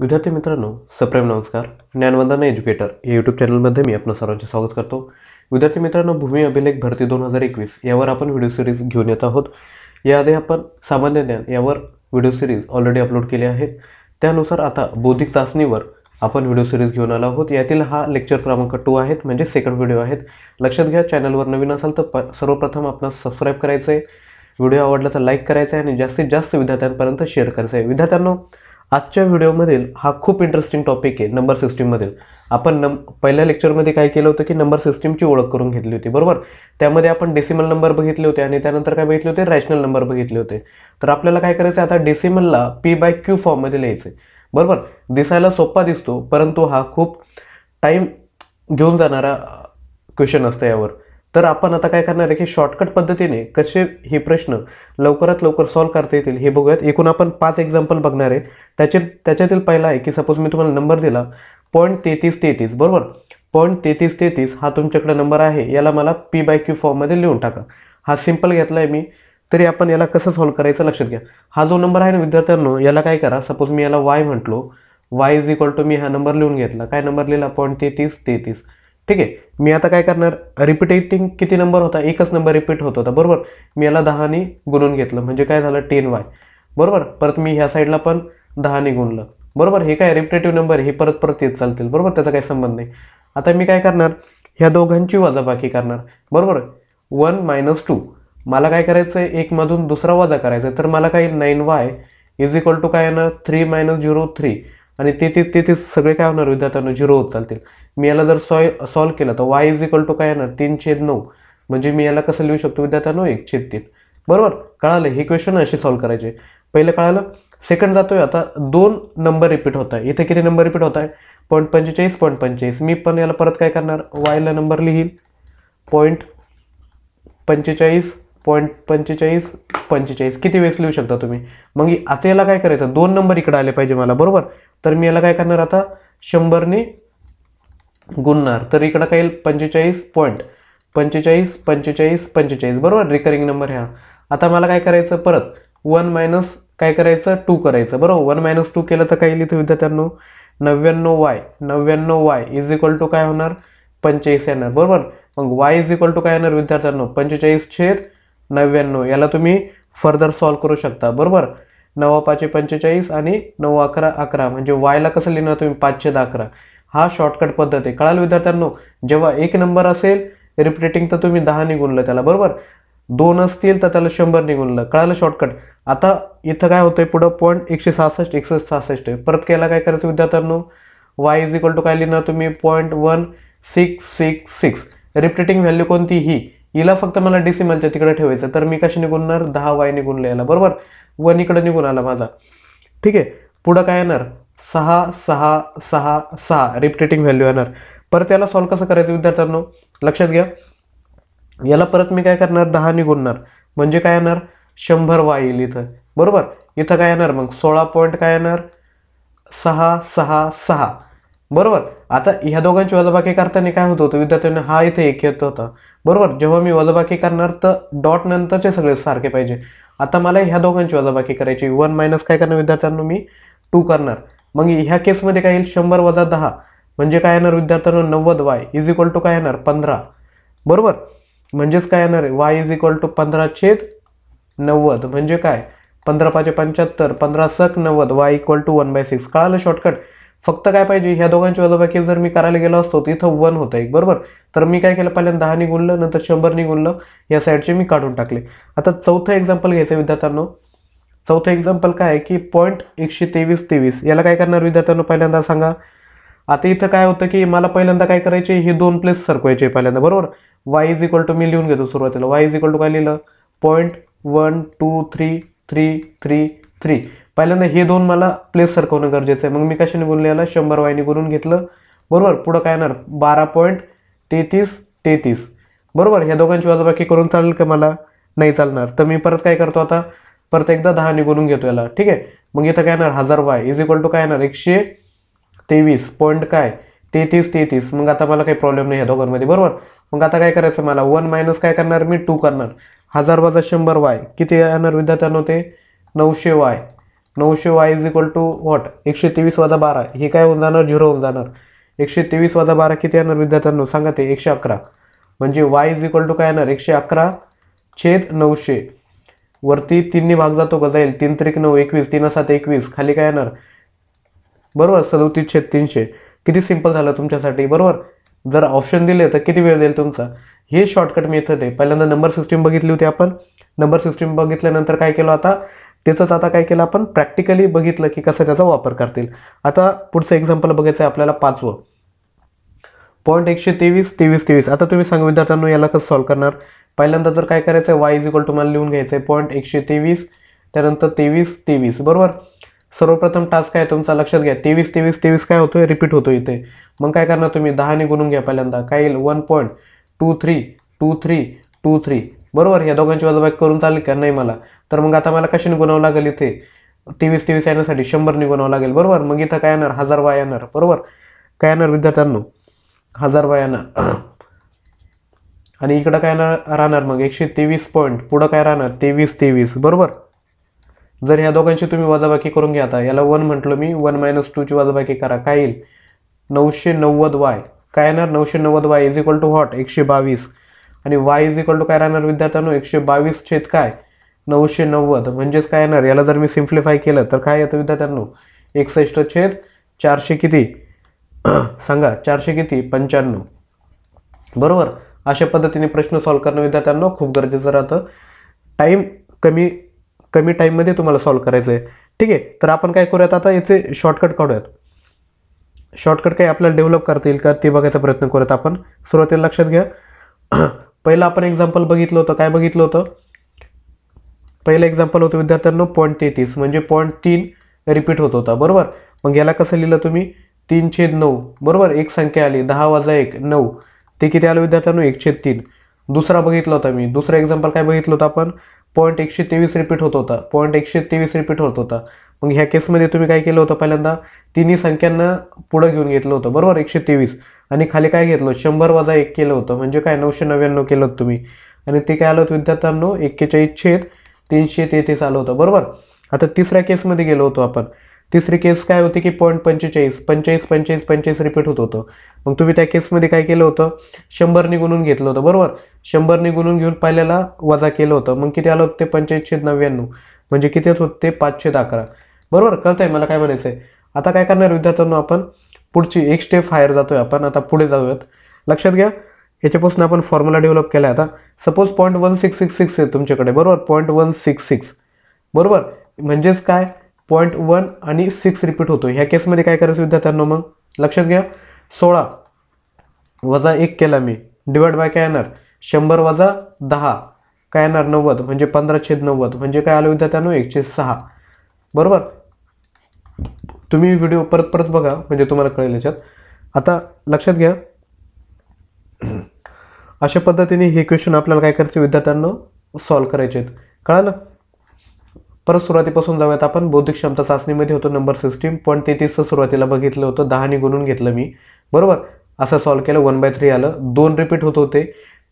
विद्यार्थी मित्रांनो सप्रेम नमस्कार ज्ञानवंदना एज्युकेटर या यूट्यूब चॅनलमध्ये मी आपलं सर्वांचे स्वागत करतो विद्यार्थी मित्रांनो भूमी अभिलेख भरती दोन हजार एकवीस यावर आपण व्हिडिओ सिरीज घेऊन येत आहोत याआधी आपण सामान्य ज्ञान यावर व्हिडिओ सिरीज ऑलरेडी अपलोड केली आहे त्यानुसार आता बौद्धिक चाचणीवर आपण व्हिडिओ सिरीज घेऊन आलो आहोत यातील हा लेक्चर क्रमांक टू आहेत म्हणजे सेकंड व्हिडिओ आहेत लक्षात घ्या चॅनलवर नवीन असाल तर प सर्वप्रथम आपण सबस्क्राईब करायचं आहे व्हिडिओ आवडला तर लाईक करायचा आहे आणि जास्तीत जास्त विद्यार्थ्यांपर्यंत शेअर करायचं आहे विद्यार्थ्यांनो आजच्या व्हिडिओमधील हा खूप इंटरेस्टिंग टॉपिक आहे नंबर सिस्टीममधील आपण नम पहिल्या लेक्चरमध्ये काय केलं होतं की नंबर सिस्टीमची ओळख करून घेतली होती बरोबर त्यामध्ये आपण डेसिमल नंबर बघितले होते आणि त्यानंतर काय बघितले होते रॅशनल नंबर बघितले होते तर आपल्याला काय करायचं आता डेसिमलला पी बाय क्यू फॉर्ममध्ये लिहायचं बरोबर दिसायला सोपा दिसतो परंतु हा खूप टाईम घेऊन जाणारा क्वेश्चन असतं यावर तर आपण आता काय करणार आहे की शॉर्टकट पद्धतीने कसे हे प्रश्न लवकरात लवकर सॉल्व्ह करता येतील हे बघूयात एकूण आपण पाच एक्झाम्पल बघणार आहे त्याचे त्याच्यातील पहिला आहे की सपोज मी तुम्हाला नंबर दिला पॉईंट तेहतीस तेहतीस बरोबर पॉईंट तेहतीस तेहतीस हा तुमच्याकडे नंबर आहे याला मला पी बाय क्यू फॉर्ममध्ये लिहून टाका हा सिम्पल घेतला आहे मी तरी आपण याला कसं सॉल्व्ह करायचं लक्षात घ्या हा जो नंबर आहे ना विद्यार्थ्यांनो याला काय करा सपोज मी याला वाय म्हटलो वाय इज इक्वल टू मी हा नंबर लिहून घेतला काय नंबर लिहिला पॉईंट तेहतीस तेहतीस ठीक आहे मी आता काय करणार रिपिटेटिंग किती नंबर होता एकच नंबर रिपीट होत होता बरोबर मी याला दहाने गुणून घेतलं म्हणजे काय झालं टेन वाय बरोबर परत मी ह्या साईडला पण दहाने गुणलं बरोबर हे काय रिपिटेटिव्ह नंबर हे परत परत येत चालतील बरोबर त्याचा काही संबंध नाही आता मी काय करणार ह्या दोघांची वजाबाकी करणार बरोबर वन मायनस टू मला काय करायचं आहे एकमधून दुसरा वजा करायचा तर मला काय nine Y is equal to काय येणार थ्री मायनस झिरो थ्री आणि तेहतीस तेथेच सगळे काय होणार विद्यार्थ्यांना झिरो होत चालतील मी याला जर सॉय सॉल्व केलं तर वाय इज इक्वल टू काय येणार तीन छेद नऊ म्हणजे मी याला कसं लिहू शकतो विद्यार्थ्यांनो एक छेद तीन बरोबर कळालं हे क्वेश्चन अशी सॉल्व्ह करायचे पहिलं कळालं सेकंड जातोय आता दोन नंबर रिपीट होत आहे इथे किती नंबर रिपीट होत आहे पॉईंट पंचेचाळीस पॉईंट पंचेचाळीस मी पण याला परत काय करणार वायला नंबर लिहील पॉईंट पंचेचाळीस पॉईंट पंचेचाळीस पंचेचाळीस किती वेळेस लिहू शकता तुम्ही मग आता याला काय करायचं दोन नंबर इकडे आले पाहिजे मला बरोबर तर मी याला काय करणार आता शंभरने गुणणार तर इकडं काय येईल पंचेचाळीस पॉईंट पंचेचाळीस पंचेचाळीस पंचेचाळीस बरोबर रिकरिंग नंबर ह्या आता मला काय करायचं परत वन मायनस काय करायचं टू करायचं बरोबर वन मायनस टू केलं तर काय लिहितं इथं विद्यार्थ्यांनो नव्याण्णव वाय नव्याण्णव वाय इज इक्वल टू काय होणार पंचेचाळीस येणार बरोबर मग वाय इज इक्वल टू काय येणार विद्यार्थ्यांनो पंचेचाळीस छेद नव्याण्णव याला तुम्ही फर्दर सॉल्व्ह करू शकता बरोबर नवा पाचशे पंचेचाळीस आणि नऊ अकरा अकरा म्हणजे वायला कसं लिहिणार तुम्ही पाचशे दहा अकरा हा शॉर्टकट पद्धत आहे कळाल विद्यार्थ्यांनो जेव्हा एक नंबर असेल रिपीटिंग तर तुम्ही दहा निघूनलं त्याला बरोबर दोन असतील तर त्याला शंभर निघूनलं कळालं शॉर्टकट आता इथं काय होतंय पुढं पॉईंट एकशे सहासष्ट एकशे सहासष्ट परत केला काय करायचं विद्यार्थ्यांनो वाय इज इक्वल टू काय लिहिणार तुम्ही point one six six six repeating value कोणती ही हिला फक्त मला डिसिमलच्या तिकडे ठेवायचं तर मी कशी निघूनणार दहा वाय निघून लिहायला बरोबर वन इकडे निघून आला माझा ठीक आहे पुढं काय येणार सहा सहा सहा सहा रिपिटेटिंग व्हॅल्यू येणार परत याला सॉल्व कसं करायचं विद्यार्थ्यांनो लक्षात घ्या याला परत मी काय करणार दहा गुणणार म्हणजे काय येणार शंभर वा येईल इथं बरोबर इथं काय येणार मग सोळा पॉईंट काय येणार सहा सहा सहा बरोबर आता ह्या दोघांची वजाबाकी करताना काय होत होतं विद्यार्थ्यांना हा इथे एक येत होता बरोबर जेव्हा मी वजाबाकी करणार तर डॉट नंतरचे सगळे सारखे पाहिजे आता मला ह्या दोघांची वजाबाकी करायची वन मायनस काय करणार विद्यार्थ्यांना मी टू करणार मग ह्या केसमध्ये काय येईल शंभर वजा दहा म्हणजे काय येणार विद्यार्थ्यांनो नव्वद वाय इज इक्वल टू काय येणार पंधरा बरोबर म्हणजेच काय येणार आहे वाय इज इक्वल टू पंधरा छेद नव्वद म्हणजे काय पंधरा पाचे पंच्याहत्तर पंधरा सक नव्वद Y equal to one by six कळालं शॉर्टकट फक्त काय पाहिजे ह्या दोघांची वजाबाकी जर मी करायला गेलो असतो तर इथं वन होतं एक बरोबर तर मी काय केलं पहिल्यांदा दहानी गुणलं नंतर शंभरनी गुणलं या साईडचे मी काढून टाकले आता चौथं एक्झाम्पल घ्यायचं विद्यार्थ्यांना चौथं एक्झाम्पल काय आहे की पॉईंट एकशे तेवीस तेवीस याला काय करणार विद्यार्थ्यांना पहिल्यांदा सांगा आता इथं काय होतं की मला पहिल्यांदा काय करायचे हे दोन प्लेस सरकवायचे पहिल्यांदा बरोबर वाय इज इक्वल टू मी लिहून घेतो सुरुवातीला वाय इज इक्वल टू काय लिहिलं point one two three three three three पहिल्यांदा हे दोन मला प्लेस सरकवणं गरजेचं आहे मग मी कशाने निघून लिहिलं शंभर वायने गुणून घेतलं बरोबर पुढं काय येणार बारा पॉईंट तेहतीस तेहतीस बरोबर ह्या दोघांची वाजबाकी करून चालेल का मला नाही चालणार तर मी परत काय करतो आता परत एकदा दहा निघून घेतो याला ठीक आहे मग इथं काय येणार हजार वाय इज इक्वल टू काय येणार एकशे तेवीस पॉईंट काय तेहतीस तेहतीस मग आता मला काही प्रॉब्लेम नाही आहे दोघांमध्ये बरोबर मग आता काय करायचं मला वन मायनस काय करणार मी टू करणार हजार वजा शंभर वाय किती येणार विद्यार्थ्यांना ते नऊशे वाय नऊशे Y is equal to what एकशे तेवीस वजा बारा हे काय होऊन जाणार झिरो होऊन जाणार एकशे तेवीस वजा बारा किती येणार विद्यार्थ्यांना सांगा ते एकशे अकरा म्हणजे वाय इज इक्वल टू काय येणार एकशे अकरा छेद नऊशे वरती तीननी भाग जातो का जाईल तीन त्रिक नऊ एकवीस तीन सात एकवीस खाली काय येणार बरोबर सदोतीस छेद तीनशे किती सिंपल झालं तुमच्यासाठी बरोबर जर ऑप्शन दिले तर किती वेळ देईल तुमचा हे शॉर्टकट मेथड आहे पहिल्यांदा नंबर सिस्टीम बघितली होती आपण नंबर सिस्टीम बघितल्यानंतर काय केलं आता त्याचंच आता काय केलं आपण प्रॅक्टिकली बघितलं की कसं त्याचा वापर करतील आता पुढचं एक्झाम्पल बघायचं आहे आपल्याला पाचवं पॉईंट एकशे तेवीस तेवीस तेवीस आता तुम्ही सांगा विद्यार्थ्यांना याला कसं सॉल्व्ह करणार पहिल्यांदा तर काय करायचं आहे वाय इज इक्वल तुम्हाला लिहून घ्यायचं आहे पॉईंट एकशे तेवीस त्यानंतर तेवीस तेवीस बरोबर सर्वप्रथम टास्क काय तुमचा लक्षात घ्या तेवीस तेवीस तेवीस काय होतोय रिपीट होतो इथे मग काय करणार तुम्ही दहाने गुणून घ्या पहिल्यांदा काय येईल one point two three two three two three बरोबर या दोघांची वजाबाई करून चालेल का नाही मला तर मग आता मला कशाने गुणावं लागेल इथे तेवीस तेवीस येण्यासाठी शंभरने गुणावं लागेल बरोबर मग इथं काय येणार हजार वाय येणार बरोबर काय येणार विद्यार्थ्यांना हजार वाय येणार आणि इकडं काय राहणार मग एकशे तेवीस पॉईंट पुढं काय राहणार तेवीस तेवीस बरोबर जर ह्या दोघांची तुम्ही वजाबाकी करून घ्या आता याला वन म्हटलं मी वन मायनस टूची वजाबाकी करा काय येईल नऊशे नव्वद वाय काय येणार नऊशे नव्वद Y is equal to what एकशे बावीस आणि वाय इज इक्वल टू काय राहणार विद्यार्थ्यांनो एकशे बावीस छेद काय नऊशे नव्वद म्हणजेच काय येणार याला जर मी सिम्प्लिफाय केलं तर काय येतं विद्यार्थ्यांनो एकसष्ट छेद चारशे किती सांगा चारशे किती पंच्याण्णव बरोबर अशा पद्धतीने प्रश्न सॉल्व करणं विद्यार्थ्यांना खूप गरजेचं राहतं टाईम कमी कमी टाईममध्ये तुम्हाला सॉल्व करायचं आहे ठीक आहे तर आपण काय करूयात आता याचे शॉर्टकट काढूयात शॉर्टकट काही आपल्याला डेव्हलप करता येईल का ते बघायचा प्रयत्न करत आपण सुरुवातीला लक्षात घ्या पहिलं आपण एक्झाम्पल बघितलं होतं काय बघितलं होतं पहिलं एक्झाम्पल होतं विद्यार्थ्यांना पॉईंट तेहतीस म्हणजे पॉईंट तीन रिपीट होत होता बरोबर मग याला कसं लिहिलं तुम्ही तीन छेद नऊ बरोबर एक संख्या आली दहा वाजा एक नऊ ते किती आलं विद्यार्थ्यांनो एकशे तीन दुसरा बघितला होता मी दुसरा एक्झाम्पल काय बघितलं होतं आपण पॉईंट एकशे तेवीस रिपीट होत होता पॉईंट एकशे तेवीस रिपीट होत होता मग ह्या केसमध्ये तुम्ही काय केलं होतं पहिल्यांदा तिन्ही संख्यांना पुढं घेऊन घेतलं होतं बरोबर एकशे तेवीस आणि खाली काय घेतलं शंभर वजा एक केलं होतं म्हणजे काय नऊशे नव्याण्णव केलं होतं तुम्ही आणि ते काय आलं होतं विद्यार्थ्यांनो एक्केचाळीस छेद तीनशे तेहतीस आलं होतं बरोबर आता तिसऱ्या केसमध्ये गेलो होतो आपण तिसरी केस काय होती की पॉईंट पंचेचाळीस पंचेचाळीस पंचेचाळीस पंचेचाळीस रिपीट होत होतं मग तुम्ही त्या केसमध्ये काय केलं होतं शंभरने गुणून घेतलं होतं बरोबर शंभरने गुणून घेऊन पहिल्याला वजा केलं होतं मग किती आलं होतं ते पंचेचाळीसशे नव्याण्णव म्हणजे किती होत ते पाचशे अकरा बरोबर कळतं आहे मला काय म्हणायचं आहे आता काय करणार विद्यार्थ्यांना आपण पुढची एक स्टेप हायर जातो आहे आपण आता पुढे जाऊयात लक्षात घ्या याच्यापासून आपण फॉर्म्युला डेव्हलप केला आता suppose point one six six six आहे तुमच्याकडे बरोबर पॉईंट वन सिक्स सिक्स बरोबर म्हणजेच काय पॉईंट वन आणि सिक्स रिपीट होतो ह्या केसमध्ये काय करायचं विद्यार्थ्यांना मग लक्षात घ्या सोळा वजा एक केला मी डिवाइड बाय काय येणार शंभर वजा दहा काय येणार नव्वद म्हणजे पंधरा छेद नव्वद म्हणजे काय आलं विद्यार्थ्यांनो एकशे सहा बरोबर तुम्ही व्हिडिओ परत परत बघा म्हणजे तुम्हाला कळेल याच्यात आता लक्षात घ्या अशा पद्धतीने हे क्वेश्चन आपल्याला काय करायचे विद्यार्थ्यांना सॉल्व करायचे आहेत कळालं परत सुरुवातीपासून जाऊयात आपण बौद्धिक क्षमता चाचणीमध्ये होतो नंबर सिस्टीम पण तेहतीसचं सुरुवातीला बघितलं होतं दहाने गुणून घेतलं मी बरोबर असं सॉल्व केलं वन बाय थ्री आलं दोन रिपीट होत होते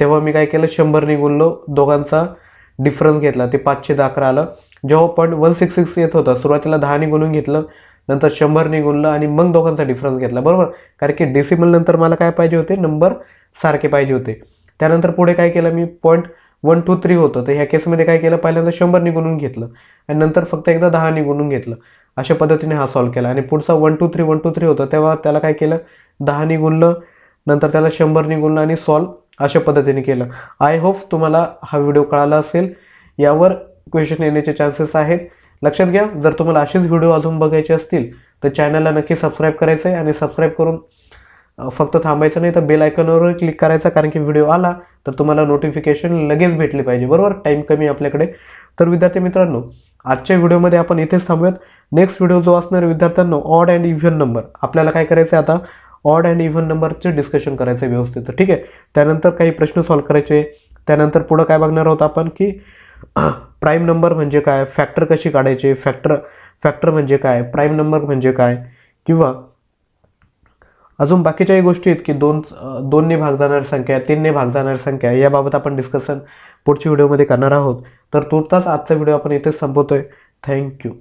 तेव्हा मी काय केलं शंभर गुणलो दोघांचा डिफरन्स घेतला ते पाचशे दहा अकरा आलं जेव्हा पण वन सिक्स सिक्स येत होता सुरुवातीला दहाने गुणून घेतलं नंतर शंभर गुणलं आणि मग दोघांचा डिफरन्स घेतला बरोबर कारण की डेसिमल नंतर मला काय पाहिजे होते नंबर सारखे पाहिजे होते त्यानंतर पुढे काय केलं मी पॉईंट वन टू थ्री होतं तर ह्या केसमध्ये काय केलं पहिल्यांदा शंभर निघून घेतलं आणि नंतर फक्त एकदा दहा निगुणून घेतलं अशा पद्धतीने हा सॉल्व केला आणि पुढचा one two three one two three होतं तेव्हा त्याला काय केलं दहा गुणलं नंतर त्याला शंभर निघुणलं आणि सॉल्व अशा पद्धतीने केलं आय होप तुम्हाला हा व्हिडिओ कळाला असेल यावर क्वेश्चन येण्याचे चान्सेस आहेत लक्षात घ्या जर तुम्हाला असेच व्हिडिओ अजून बघायचे असतील तर चॅनलला नक्की सबस्क्राईब करायचं आहे आणि सबस्क्राईब करून फक्त थांबायचं नाही तर बेल आयकॉनवर क्लिक करायचा कारण की व्हिडिओ आला तर तुम्हाला नोटिफिकेशन लगेच भेटले पाहिजे बरोबर टाईम कमी आपल्याकडे तर विद्यार्थी मित्रांनो आजच्या व्हिडिओमध्ये आपण इथेच थांबूयात नेक्स्ट व्हिडिओ जो असणार विद्यार्थ्यांना ऑड अँड इव्हन नंबर आपल्याला काय करायचं आहे आता ऑड अँड इव्हन नंबरचे डिस्कशन करायचं आहे व्यवस्थित ठीक आहे त्यानंतर काही प्रश्न सॉल्व्ह करायचे त्यानंतर पुढं काय बघणार आहोत आपण की प्राईम नंबर म्हणजे काय फॅक्टर कशी काढायचे फॅक्टर फॅक्टर म्हणजे काय प्राईम नंबर म्हणजे काय किंवा अजून बाकीच्याही गोष्टी आहेत की दोन दोनने भाग जाणारी संख्या तीनने भाग जाणारी संख्या याबाबत आपण डिस्कशन पुढच्या व्हिडिओमध्ये करणार आहोत तर तुर्ताच आजचा व्हिडिओ आपण इथेच संपवतोय थँक्यू